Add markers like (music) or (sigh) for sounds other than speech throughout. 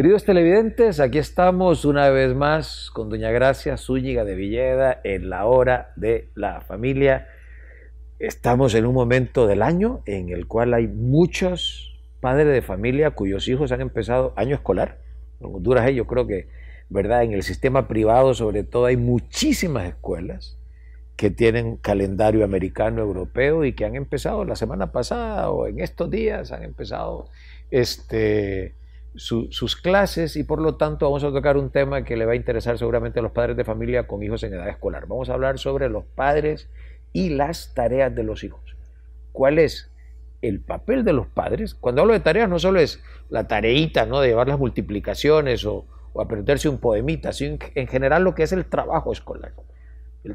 Queridos televidentes, aquí estamos una vez más con doña Gracia Zúñiga de Villeda en la hora de la familia. Estamos en un momento del año en el cual hay muchos padres de familia cuyos hijos han empezado año escolar. En Honduras yo creo que, ¿verdad? En el sistema privado sobre todo hay muchísimas escuelas que tienen calendario americano, europeo y que han empezado la semana pasada o en estos días han empezado este, sus clases y por lo tanto vamos a tocar un tema que le va a interesar seguramente a los padres de familia con hijos en edad escolar. Vamos a hablar sobre los padres y las tareas de los hijos. ¿Cuál es el papel de los padres? Cuando hablo de tareas no solo es la tareita ¿no? de llevar las multiplicaciones o, o aprenderse un poemita, sino en general lo que es el trabajo escolar,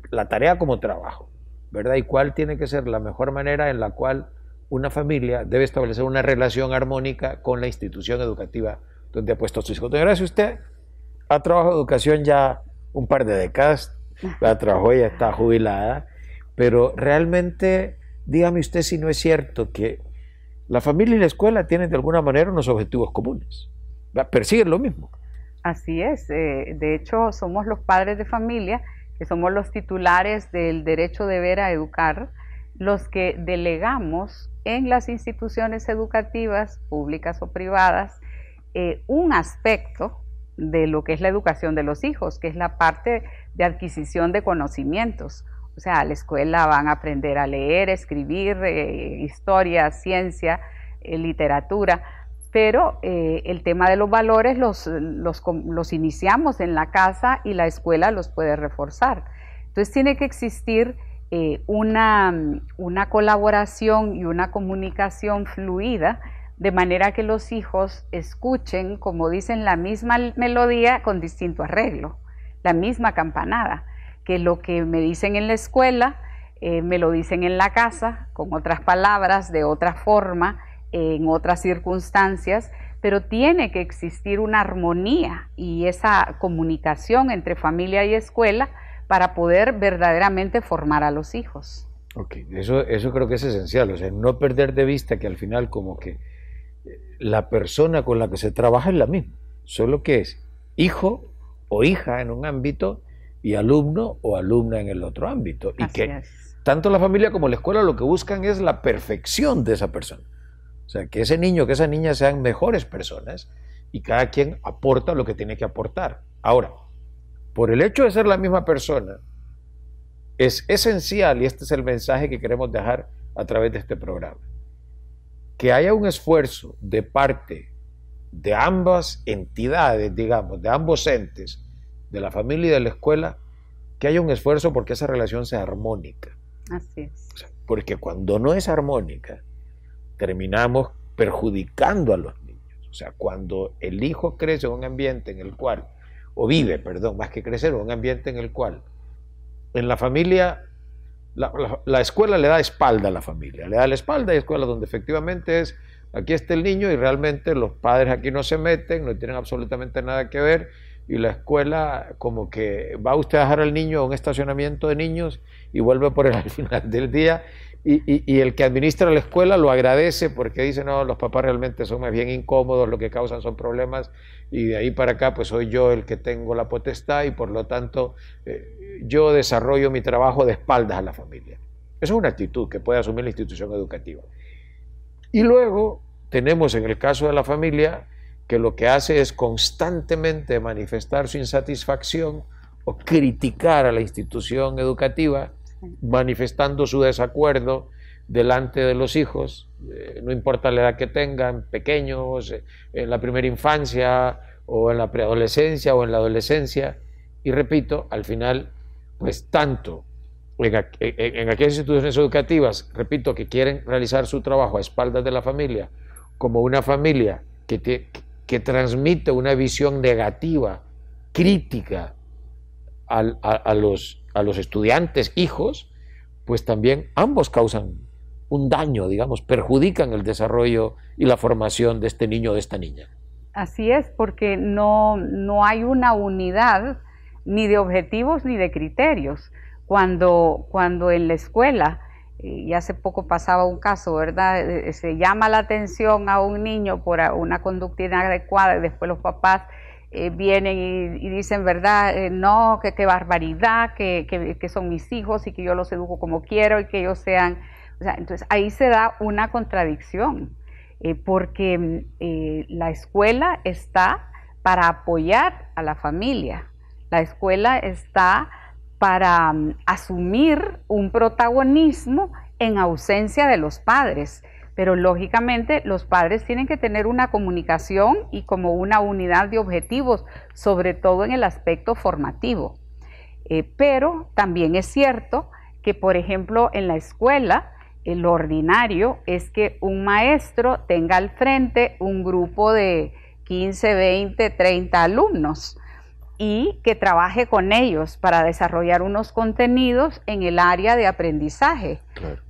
la tarea como trabajo, ¿verdad? Y cuál tiene que ser la mejor manera en la cual una familia debe establecer una relación armónica con la institución educativa donde ha puesto sus hijos. Gracias, usted ha trabajado educación ya un par de décadas, la trabajó, ya está jubilada, pero realmente dígame usted si no es cierto que la familia y la escuela tienen de alguna manera unos objetivos comunes, persiguen lo mismo. Así es, eh, de hecho somos los padres de familia, que somos los titulares del derecho de ver a educar, los que delegamos en las instituciones educativas, públicas o privadas, eh, un aspecto de lo que es la educación de los hijos, que es la parte de adquisición de conocimientos. O sea, a la escuela van a aprender a leer, escribir, eh, historia, ciencia, eh, literatura, pero el tema de los valores los, los, los, iniciamos en la casa y la escuela los puede reforzar. Entonces tiene que existir eh, una, colaboración y una comunicación fluida, de manera que los hijos escuchen, como dicen, la misma melodía con distinto arreglo, la misma campanada, que lo que me dicen en la escuela, eh, me lo dicen en la casa, con otras palabras, de otra forma, en otras circunstancias, pero tiene que existir una armonía y esa comunicación entre familia y escuela para poder verdaderamente formar a los hijos. Ok, eso, eso creo que es esencial, o sea, no perder de vista que al final como que eh, la persona con la que se trabaja es la misma, solo que es hijo o hija en un ámbito y alumno o alumna en el otro ámbito. y que tanto la familia como la escuela lo que buscan es la perfección de esa persona. O sea, que ese niño, que esa niña sean mejores personas y cada quien aporta lo que tiene que aportar. Ahora, por el hecho de ser la misma persona, es esencial, y este es el mensaje que queremos dejar a través de este programa, que haya un esfuerzo de parte de ambas entidades, digamos, de ambos entes, de la familia y de la escuela, que haya un esfuerzo porque esa relación sea armónica. Así es. porque cuando no es armónica, terminamos perjudicando a los niños. O sea, cuando el hijo crece en un ambiente en el cual o vive, perdón, más que crecer, un ambiente en el cual en la familia, la, escuela le da espalda a la familia, le da la espalda a la escuela donde efectivamente es, aquí está el niño y realmente los padres aquí no se meten, no tienen absolutamente nada que ver y la escuela como que va usted a dejar al niño a un estacionamiento de niños y vuelve por él (laughs) al final del día y, el que administra la escuela lo agradece porque dice, no, los papás realmente son más bien incómodos, lo que causan son problemas y de ahí para acá pues soy yo el que tengo la potestad y por lo tanto eh, yo desarrollo mi trabajo de espaldas a la familia. Esa es una actitud que puede asumir la institución educativa. Y luego tenemos en el caso de la familia que lo que hace es constantemente manifestar su insatisfacción o criticar a la institución educativa manifestando su desacuerdo delante de los hijos, eh, no importa la edad que tengan, pequeños, eh, en la primera infancia o en la preadolescencia o en la adolescencia. Y repito, al final, pues tanto en, aquellas instituciones educativas, repito, que quieren realizar su trabajo a espaldas de la familia, como una familia que, que transmite una visión negativa, crítica a, los, a los estudiantes, hijos, pues también ambos causan un daño, digamos, perjudican el desarrollo y la formación de este niño o de esta niña. Así es, porque no, no hay una unidad ni de objetivos ni de criterios. Cuando, cuando en la escuela, y hace poco pasaba un caso, ¿verdad? Eh, se llama la atención a un niño por una conducta inadecuada y después los papás eh, vienen y, dicen, ¿verdad? Eh, no, qué barbaridad, que, son mis hijos y que yo los educo como quiero y que ellos sean... entonces ahí se da una contradicción, eh, porque mm, la escuela está para apoyar a la familia, la escuela está para mm, asumir un protagonismo en ausencia de los padres pero lógicamente los padres tienen que tener una comunicación y como una unidad de objetivos, sobre todo en el aspecto formativo. Eh, pero también es cierto que, por ejemplo, en la escuela, lo ordinario es que un maestro tenga al frente un grupo de 15, 20, 30 alumnos y que trabaje con ellos para desarrollar unos contenidos en el área de aprendizaje.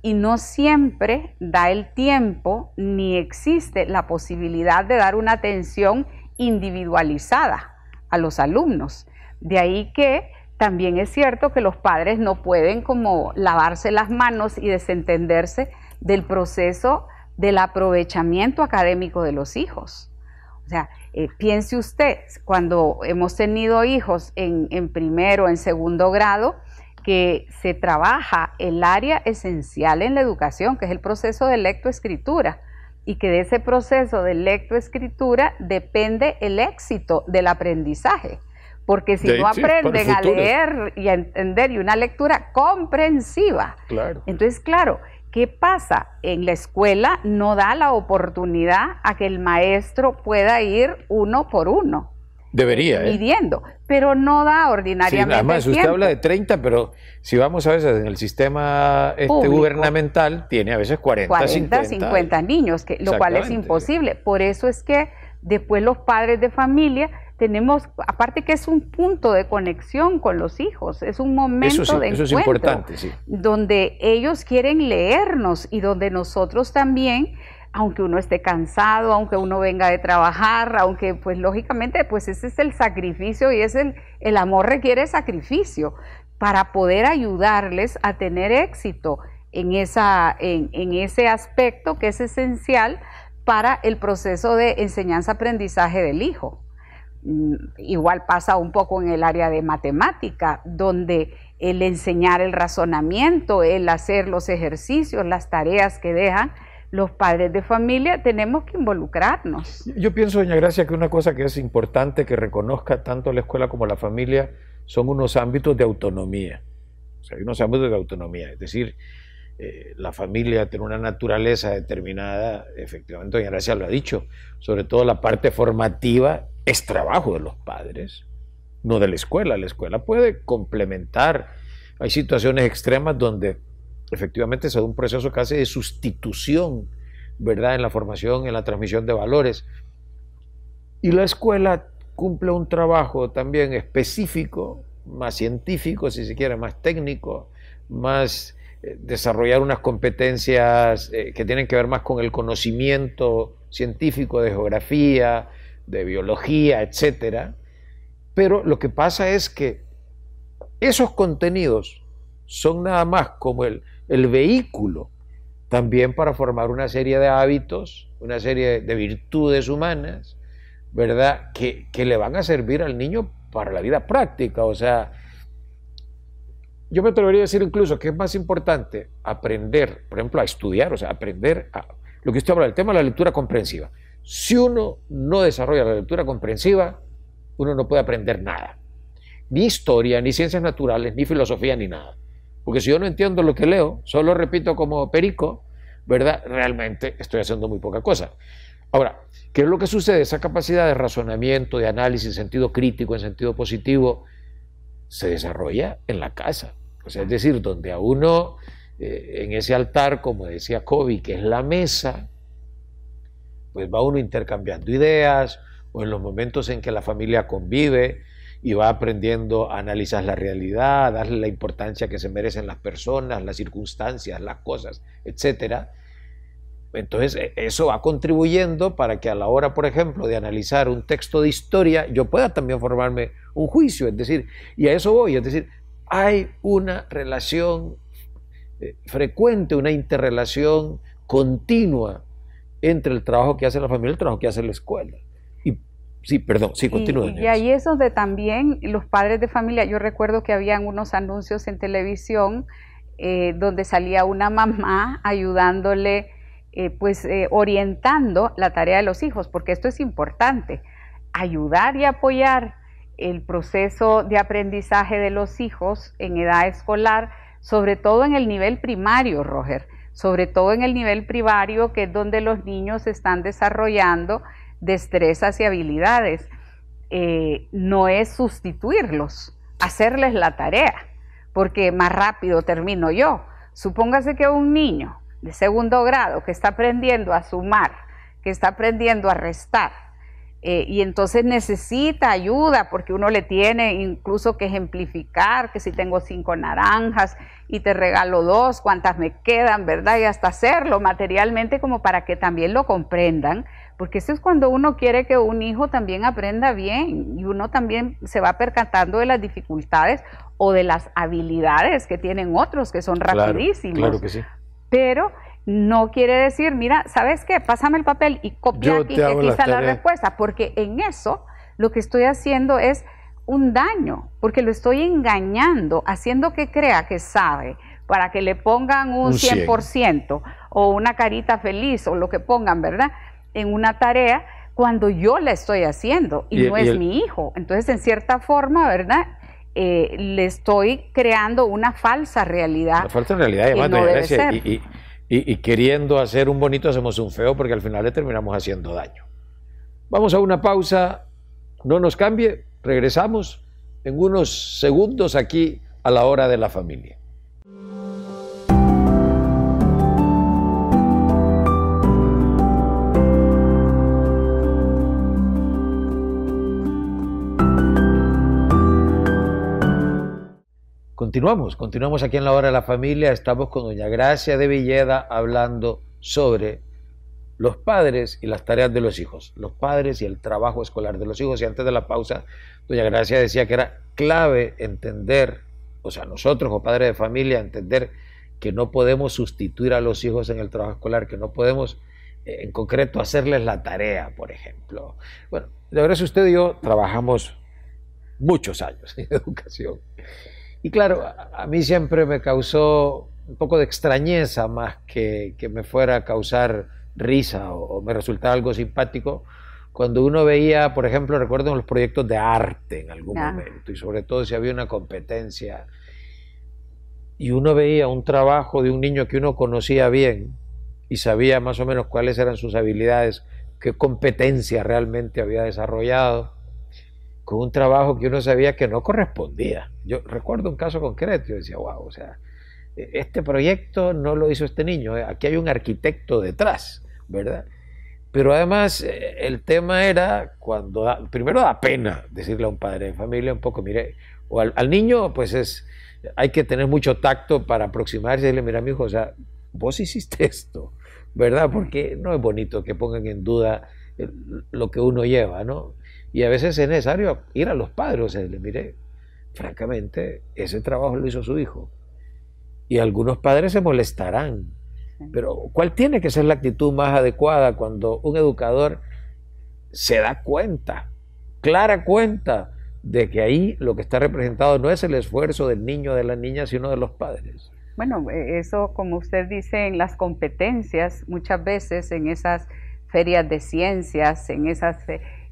Y no siempre da el tiempo ni existe la posibilidad de dar una atención individualizada a los alumnos. De ahí que también es cierto que los padres no pueden como lavarse las manos y desentenderse del proceso del aprovechamiento académico de los hijos. O sea, eh, piense usted, cuando hemos tenido hijos en, primero primero, en segundo grado, que se trabaja el área esencial en la educación, que es el proceso de lectoescritura, y que de ese proceso de lectoescritura depende el éxito del aprendizaje. Porque si no aprenden a leer y a entender y una lectura comprensiva, entonces, claro, ¿Qué pasa? En la escuela no da la oportunidad a que el maestro pueda ir uno por uno. Debería, ¿eh? Midiendo, pero no da ordinariamente. además, usted habla de 30, pero si vamos a veces en el sistema este, gubernamental, tiene a veces 40, 40 50, niños, lo cual es imposible. Por eso es que después los padres de familia tenemos, aparte que es un punto de conexión con los hijos, es un momento de encuentro importante, donde ellos quieren leernos y donde nosotros también aunque uno esté cansado, aunque uno venga de trabajar, aunque pues lógicamente pues ese es el sacrificio y es el, el amor requiere sacrificio para poder ayudarles a tener éxito en, esa, en ese aspecto que es esencial para el proceso de enseñanza-aprendizaje del hijo. Mm, igual pasa un poco en el área de matemática, donde el enseñar el razonamiento, el hacer los ejercicios, las tareas que dejan, los padres de familia tenemos que involucrarnos. Yo pienso, doña Gracia, que una cosa que es importante que reconozca tanto la escuela como la familia son unos ámbitos de autonomía. hay unos ámbitos de autonomía. Es decir, eh, la familia tiene una naturaleza determinada, efectivamente, doña Gracia lo ha dicho, sobre todo la parte formativa es trabajo de los padres, no de la escuela. La escuela puede complementar. Hay situaciones extremas donde efectivamente se da un proceso casi de sustitución, ¿verdad?, en la formación, en la transmisión de valores. Y la escuela cumple un trabajo también específico, más científico, si se quiere, más técnico, más eh, desarrollar unas competencias eh, que tienen que ver más con el conocimiento científico de geografía, de biología, etc. Pero lo que pasa es que esos contenidos son nada más como el, el vehículo también para formar una serie de hábitos, una serie de virtudes humanas, ¿verdad? Que, que le van a servir al niño para la vida práctica. O sea, yo me atrevería a decir incluso que es más importante aprender, por ejemplo, a estudiar, o sea, aprender a, lo que usted habla, del tema de la lectura comprensiva. Si uno no desarrolla la lectura comprensiva, uno no puede aprender nada. Ni historia, ni ciencias naturales, ni filosofía, ni nada. Porque si yo no entiendo lo que leo, solo repito como perico, ¿verdad? Realmente estoy haciendo muy poca cosa. Ahora, ¿qué es lo que sucede? Esa capacidad de razonamiento, de análisis, en sentido crítico, en sentido positivo, se desarrolla en la casa. O es decir, donde a uno, eh, en ese altar, como decía Kobe, que es la mesa, pues va uno intercambiando ideas o en los momentos en que la familia convive y va aprendiendo, a analizar la realidad, darle la importancia que se merecen las personas, las circunstancias, las cosas, etcétera entonces, e, eso va contribuyendo para que a la hora, por ejemplo, de analizar un texto de historia, yo pueda también formarme un juicio, es decir, y a eso voy, es decir, hay una relación eh, frecuente, una interrelación continua entre el trabajo que hace la familia y el trabajo que hace la escuela. Y sí, perdón, sí, continúa. Y, ahí eso de también los padres de familia, yo recuerdo que habían unos anuncios en televisión eh, donde salía una mamá ayudándole eh, pues eh, orientando la tarea de los hijos, porque esto es importante, ayudar y apoyar el proceso de aprendizaje de los hijos en edad escolar, sobre todo en el nivel primario, Roger, sobre todo en el nivel primario, que es donde los niños están desarrollando destrezas y habilidades. Eh, no es sustituirlos, hacerles la tarea, porque más rápido termino yo. Supóngase que un niño segundo grado, que está aprendiendo a sumar, que está aprendiendo a restar. Eh, y entonces necesita ayuda porque uno le tiene incluso que ejemplificar que si tengo cinco naranjas y te regalo dos, cuántas me quedan, ¿verdad? Y hasta hacerlo materialmente como para que también lo comprendan, porque eso es cuando uno quiere que un hijo también aprenda bien y uno también se va percatando de las dificultades o de las habilidades que tienen otros que son rapidísimas. Claro que sí pero no quiere decir, mira, ¿sabes qué? Pásame el papel y copia aquí, aquí la respuesta, porque en eso lo que estoy haciendo es un daño, porque lo estoy engañando, haciendo que crea que sabe, para que le pongan un, 100%, o una carita feliz o lo que pongan, ¿verdad? En una tarea cuando yo la estoy haciendo y, no es mi hijo. Entonces, en cierta forma, ¿verdad? Eh, le estoy creando una falsa realidad. Una falsa realidad, y, y, queriendo hacer un bonito hacemos un feo porque al final le terminamos haciendo daño. Vamos a una pausa, no nos cambie, regresamos en unos segundos aquí a la hora de la familia. Continuamos, continuamos aquí en la hora de la familia, estamos con doña Gracia de Villeda hablando sobre los padres y las tareas de los hijos, los padres y el trabajo escolar de los hijos. Y antes de la pausa, doña Gracia decía que era clave entender, o sea, nosotros como padres de familia, entender que no podemos sustituir a los hijos en el trabajo escolar, que no podemos eh, en concreto hacerles la tarea, por ejemplo. Bueno, la verdad, usted y yo trabajamos muchos años (laughs) en educación. Y claro, a mí siempre me causó un poco de extrañeza más que, que me fuera a causar risa o, me resultara algo simpático. Cuando uno veía, por ejemplo, recuerdo los proyectos de arte en algún momento, y sobre todo si había una competencia, y uno veía un trabajo de un niño que uno conocía bien y sabía más o menos cuáles eran sus habilidades, qué competencia realmente había desarrollado, con un trabajo que uno sabía que no correspondía. Yo recuerdo un caso concreto, yo decía, wow, o sea, e, este proyecto no lo hizo este niño, eh, aquí hay un arquitecto detrás, ¿verdad? Pero además eh, el tema era cuando, primero da pena decirle a un padre de familia un poco, mire, o al, al, niño pues es, hay que tener mucho tacto para aproximarse y decirle, mira mi hijo, o sea, vos hiciste esto, ¿verdad? Porque no es bonito que pongan en duda eh, lo que uno lleva, ¿no? Y a veces es necesario ir a los padres, y decirle, mire, francamente, ese trabajo lo hizo su hijo. Y algunos padres se molestarán. Pero ¿cuál tiene que ser la actitud más adecuada cuando un educador se da cuenta, clara cuenta, de que ahí lo que está representado no es el esfuerzo del niño o de la niña, sino de los padres? Bueno, e, eso como usted dice, en las competencias, muchas veces en esas ferias de ciencias, en esas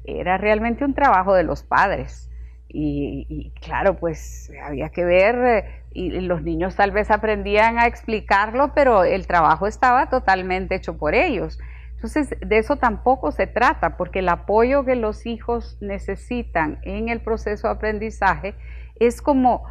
era realmente un trabajo de los padres. Y, claro, pues había que ver, eh, y los niños tal vez aprendían a explicarlo, pero el trabajo estaba totalmente hecho por ellos. Entonces, de eso tampoco se trata, porque el apoyo que los hijos necesitan en el proceso de aprendizaje es como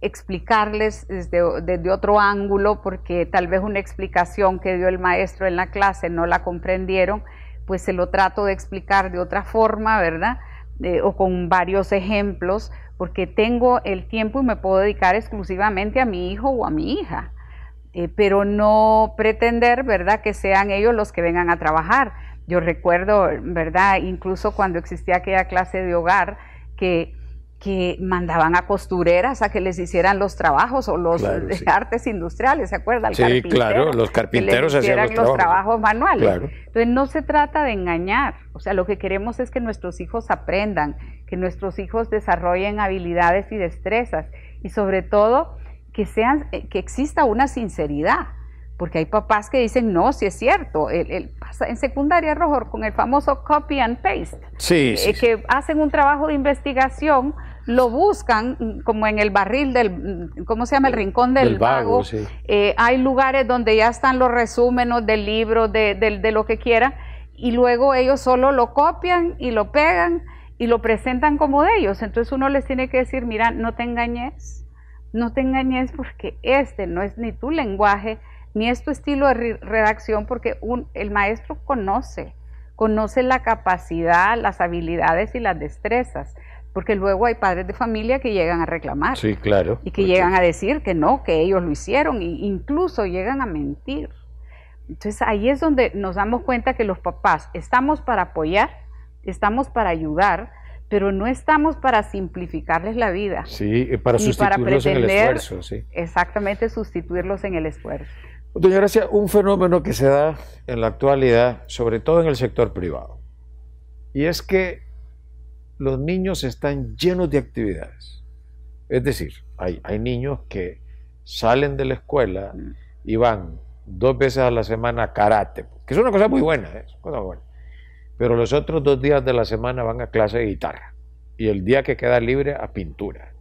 explicarles desde otro ángulo, porque tal vez una explicación que dio el maestro en la clase no la comprendieron, pues se lo trato de explicar de otra forma, ¿verdad? Eh, o con varios ejemplos, porque tengo el tiempo y me puedo dedicar exclusivamente a mi hijo o a mi hija, eh, pero no pretender, ¿verdad?, que sean ellos los que vengan a trabajar. Yo recuerdo, ¿verdad?, incluso cuando existía aquella clase de hogar, que que mandaban a costureras a que les hicieran los trabajos o los eh, (laughs) artes industriales, ¿se acuerdan? Sí, claro, los carpinteros hacían los, trabajos, manuales. Entonces no se trata de engañar, o sea, lo que queremos es que nuestros hijos aprendan, que nuestros hijos desarrollen habilidades y destrezas y sobre todo que sean eh, que exista una sinceridad, porque hay papás que dicen, no, si es cierto, el, en secundaria rojo con el famoso copy and paste, sí, eh, que hacen un trabajo de investigación lo buscan mm, como en el barril del, mm, ¿cómo se llama? El rincón del, vago. Eh, hay lugares donde ya están los resúmenes del libro, de, de lo que quieran, y luego ellos solo lo copian y lo pegan y lo presentan como de ellos. Entonces uno les tiene que decir, mira, no te engañes, no te engañes porque este no es ni tu lenguaje, ni es tu estilo de redacción, porque el maestro conoce, conoce la capacidad, las habilidades y las destrezas. Porque luego hay padres de familia que llegan a reclamar. Sí, claro. Y que llegan a decir que no, que ellos lo hicieron, e incluso llegan a mentir. Entonces ahí es donde nos damos cuenta que los papás estamos para apoyar, estamos para ayudar, pero no estamos para simplificarles la vida. Sí, eh, para sustituirlos en el esfuerzo. Exactamente, sustituirlos en el esfuerzo. Doña Gracia, un fenómeno que se da en la actualidad, sobre todo en el sector privado, y es que los niños están llenos de actividades. Es decir, hay, hay niños que salen de la escuela mm. y van dos veces a la semana a karate, que es una cosa muy buena, ¿eh? cosa buena. Pero los otros dos días de la semana van a clase de guitarra y el día que queda libre a pintura.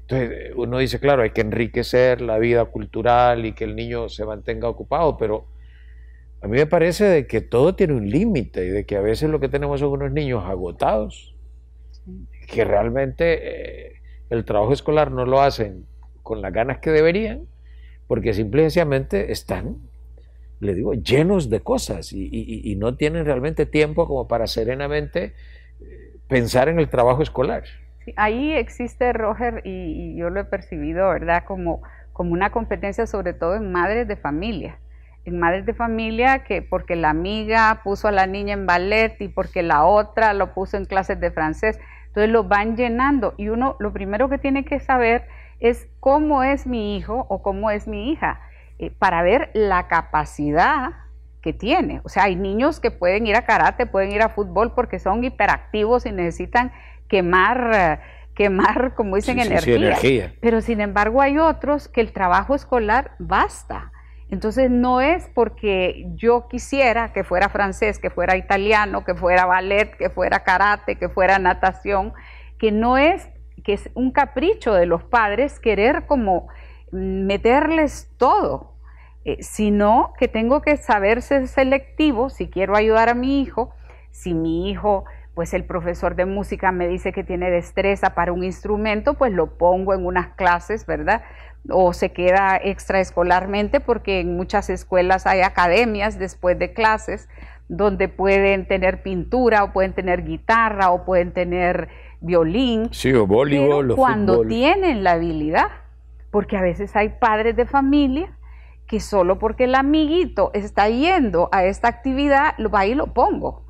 Entonces uno dice, claro, hay que enriquecer la vida cultural y que el niño se mantenga ocupado, pero a mí me parece de que todo tiene un límite y de que a veces lo que tenemos son unos niños agotados que realmente eh, el trabajo escolar no lo hacen con las ganas que deberían, porque simplemente están, le digo, llenos de cosas y, no tienen realmente tiempo como para serenamente eh, pensar en el trabajo escolar. ahí existe, Roger, y, yo lo he percibido, ¿verdad? Como, como una competencia sobre todo en madres de familia en madres de familia que porque la amiga puso a la niña en ballet y porque la otra lo puso en clases de francés. Entonces lo van llenando y uno lo primero que tiene que saber es cómo es mi hijo o cómo es mi hija eh, para ver la capacidad que tiene. O sea, hay niños que pueden ir a karate, pueden ir a fútbol porque son hiperactivos y necesitan quemar, eh, quemar, como dicen, energía. Pero sin embargo hay otros que el trabajo escolar basta entonces no es porque yo quisiera que fuera francés, que fuera italiano, que fuera ballet, que fuera karate, que fuera natación, que no es que es un capricho de los padres querer como meterles todo, eh, sino que tengo que saber ser selectivo si quiero ayudar a mi hijo, si mi hijo pues el profesor de música me dice que tiene destreza para un instrumento, pues lo pongo en unas clases, ¿verdad? o se queda extraescolarmente porque en muchas escuelas hay academias después de clases donde pueden tener pintura o pueden tener guitarra o pueden tener violín. Sí, o voleibol. cuando tienen la habilidad, porque a veces hay padres de familia que solo porque el amiguito está yendo a esta actividad, lo va y lo pongo,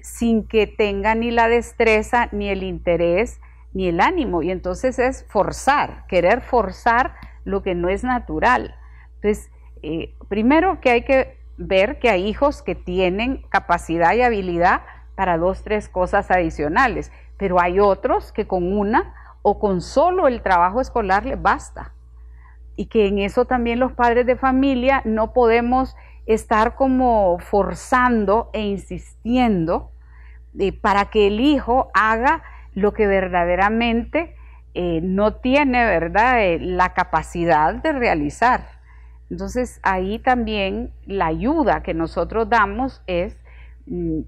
sin que tenga ni la destreza ni el interés ni el ánimo. Y entonces es forzar, querer forzar lo que no es natural. Entonces, eh, primero que hay que ver que hay hijos que tienen capacidad y habilidad para dos, tres cosas adicionales, pero hay otros que con una o con solo el trabajo escolar les basta. Y que en eso también los padres de familia no podemos estar como forzando e insistiendo eh, para que el hijo haga lo que verdaderamente eh, no tiene ¿verdad? Eh, la capacidad de realizar. Entonces ahí también la ayuda que nosotros damos es mm,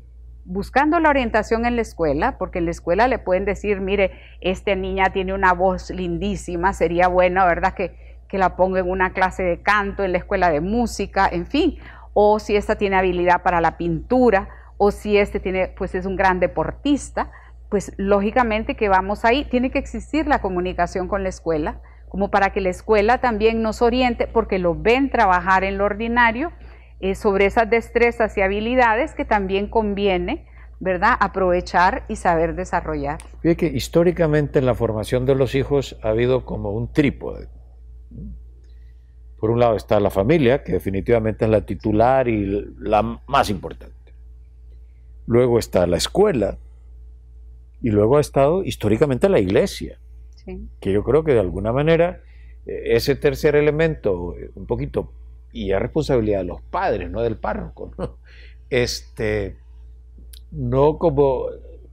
buscando la orientación en la escuela, porque en la escuela le pueden decir, mire, esta niña tiene una voz lindísima, sería bueno, ¿verdad? Que, la ponga en una clase de canto, en la escuela de música, en fin, o si esta tiene habilidad para la pintura, o si este tiene, pues es un gran deportista, pues lógicamente que vamos ahí. Tiene que existir la comunicación con la escuela, como para que la escuela también nos oriente, porque lo ven trabajar en lo ordinario, eh, sobre esas destrezas y habilidades que también conviene, ¿verdad?, aprovechar y saber desarrollar. Fíjate que históricamente en la formación de los hijos ha habido como un trípode. Por un lado está la familia, que definitivamente es la titular y la más importante. Luego está la escuela, y luego ha estado históricamente la iglesia, que yo creo que de alguna manera eh, ese tercer elemento, eh, un poquito, y es responsabilidad de los padres, no del párroco, ¿no? Este, no como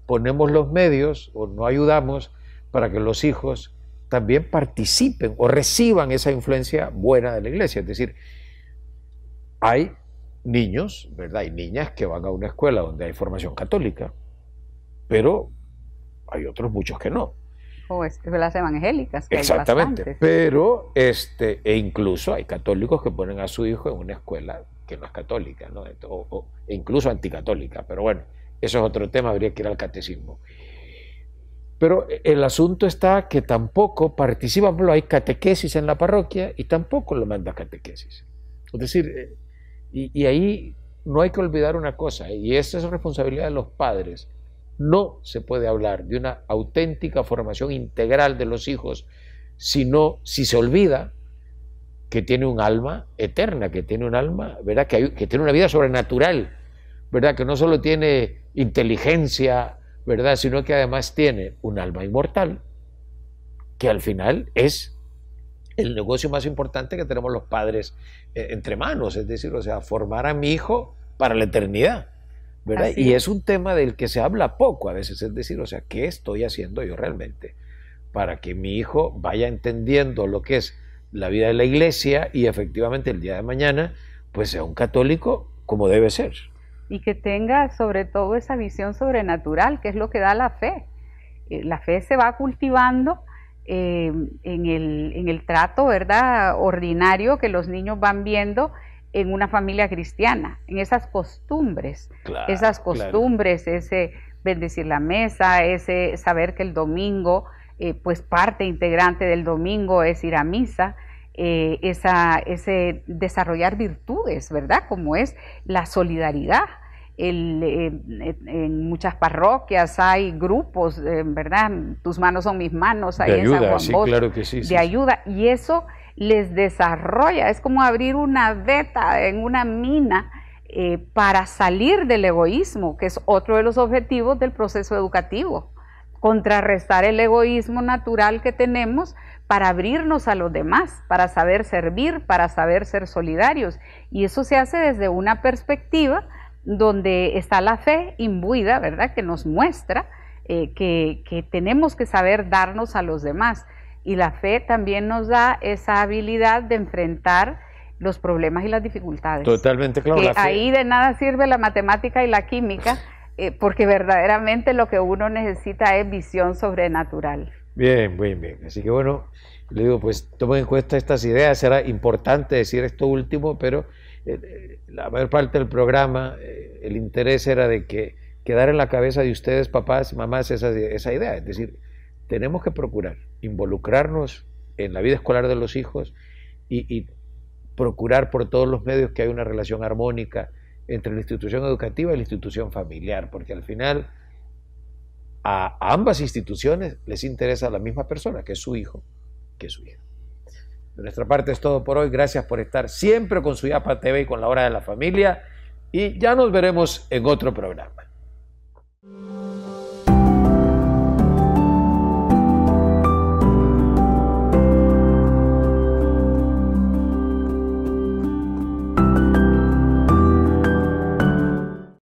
ponemos los medios o no ayudamos para que los hijos también participen o reciban esa influencia buena de la iglesia. Es decir, hay niños, ¿verdad? Hay niñas que van a una escuela donde hay formación católica, pero hay otros muchos que no. O es las evangélicas. Exactamente. pero, este, e incluso hay católicos que ponen a su hijo en una escuela que no es católica, ¿no? O, e incluso anticatólica. Pero bueno, eso es otro tema, habría que ir al catecismo. Pero eh, el asunto está que tampoco participa, hay catequesis en la parroquia y tampoco lo manda catequesis. Es decir, eh, y, y ahí no hay que olvidar una cosa, y esa es responsabilidad de los padres no se puede hablar de una auténtica formación integral de los hijos sino si se olvida que tiene un alma eterna, que tiene un alma, ¿verdad? Que, hay, que tiene una vida sobrenatural, ¿verdad? Que no solo tiene inteligencia, ¿verdad? Sino que además tiene un alma inmortal, que al final es el negocio más importante que tenemos los padres eh, entre manos, es decir, o sea, formar a mi hijo para la eternidad. Y es un tema del que se habla poco a veces, es decir, o sea, ¿qué estoy haciendo yo realmente? Para que mi hijo vaya entendiendo lo que es la vida de la iglesia y efectivamente el día de mañana, pues sea un católico como debe ser. Y que tenga sobre todo esa visión sobrenatural, que es lo que da la fe. Eh, la fe se va cultivando eh, en, el, en el trato, ¿verdad?, ordinario que los niños van viendo en una familia cristiana, en esas costumbres, esas costumbres, ese bendecir la mesa, ese saber que el domingo, eh, pues parte integrante del domingo es ir a misa, eh, esa, ese desarrollar virtudes, ¿verdad? Como es la solidaridad. Eh, en muchas parroquias hay grupos, ¿verdad? Tus manos son mis manos, hay de ayuda, esa sí, de ayuda. Y eso les desarrolla, es como abrir una veta en una mina eh, para salir del egoísmo, que es otro de los objetivos del proceso educativo, contrarrestar el egoísmo natural que tenemos para abrirnos a los demás, para saber servir, para saber ser solidarios. Y eso se hace desde una perspectiva donde está la fe imbuida, ¿verdad? Que nos muestra eh, que tenemos que saber darnos a los demás. Y la fe también nos da esa habilidad de enfrentar los problemas y las dificultades. Totalmente claro. ahí de nada sirve la matemática y la química, pues eh, porque verdaderamente lo que uno necesita es visión sobrenatural. Bien, bien, bien. Así que bueno, le digo, pues tomen en cuenta estas ideas. era importante decir esto último, pero eh, eh, la mayor parte del programa, el interés era de que quedara en la cabeza de ustedes, papás y mamás, esa, esa idea. Es decir, tenemos que procurar involucrarnos en la vida escolar de los hijos y, procurar por todos los medios que haya una relación armónica entre la institución educativa y la institución familiar, porque al final a, ambas instituciones les interesa la misma persona, que es su hijo, que es su hija. De nuestra parte es todo por hoy. Gracias por estar siempre con su IAPA TV y con la hora de la familia. Y ya nos veremos en otro programa.